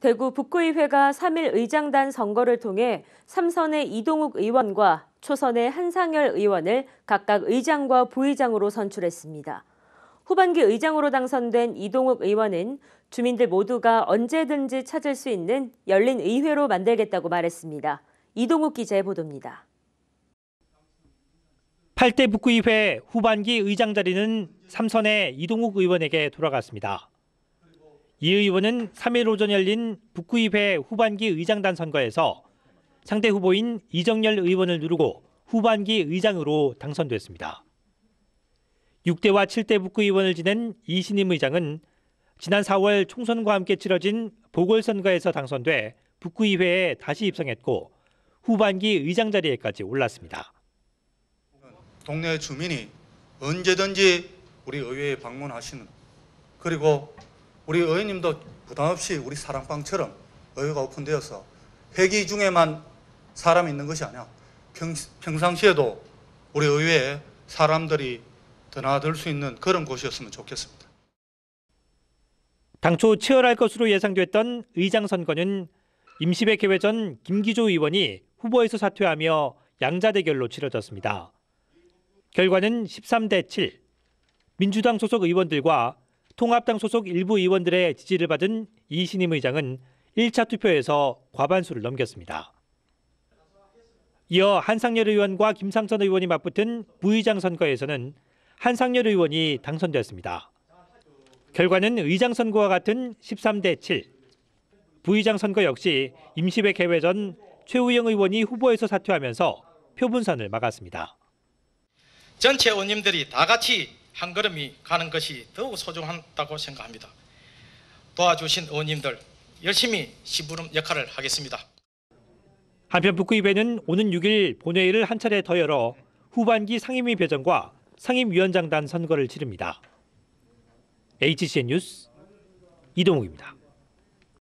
대구 북구의회가 3일 의장단 선거를 통해 3선의 이동욱 의원과 초선의 한상열 의원을 각각 의장과 부의장으로 선출했습니다. 후반기 의장으로 당선된 이동욱 의원은 주민들 모두가 언제든지 찾을 수 있는 열린 의회로 만들겠다고 말했습니다. 이동욱 기자의 보도입니다. 8대 북구의회 후반기 의장 자리는 삼선의 이동욱 의원에게 돌아갔습니다. 이 의원은 3일 오전 열린 북구입회 후반기 의장단 선거에서 상대 후보인 이정열 의원을 누르고 후반기 의장으로 당선됐습니다. 6대와 7대 북구의원을 지낸 이신임 의장은 지난 4월 총선과 함께 치러진 보궐선거에서 당선돼 북구의회에 다시 입성했고 후반기 의장 자리에까지 올랐습니다. 동네 주민이 언제든지 우리 의회에 방문하시는 그리고 우리 의원님도 부담 없이 우리 사랑방처럼 의회가 오픈되어서 회기 중에만 사람이 있는 것이 아니야. 평, 평상시에도 우리 의회에 사람들이 드나들 수 있는 그런 곳이었으면 좋겠습니다. 당초 치열할 것으로 예상됐던 의장 선거는 임시배 개회 전 김기조 의원이 후보에서 사퇴하며 양자 대결로 치러졌습니다. 결과는 13대 7. 민주당 소속 의원들과 통합당 소속 일부 의원들의 지지를 받은 이신임 의장은 1차 투표에서 과반수를 넘겼습니다. 이어 한상열 의원과 김상선 의원이 맞붙은 부의장 선거에서는 한상열 의원이 당선되었습니다. 결과는 의장 선거와 같은 13대 7. 부의장 선거 역시 임시회 개회 전 최우영 의원이 후보에서 사퇴하면서 표분산을 막았습니다. 전체 의원님들이 다 같이 한 걸음이 가는 것이 더욱 소중하다고 생각합니다. 도와주신 의원님들 열심히 시부름 역할을 하겠습니다. 한편 북구입에는 오는 6일 본회의를 한 차례 더 열어 후반기 상임위 배정과 상임위원장단 선거를 치릅니다. HCN 뉴스 이동욱입니다.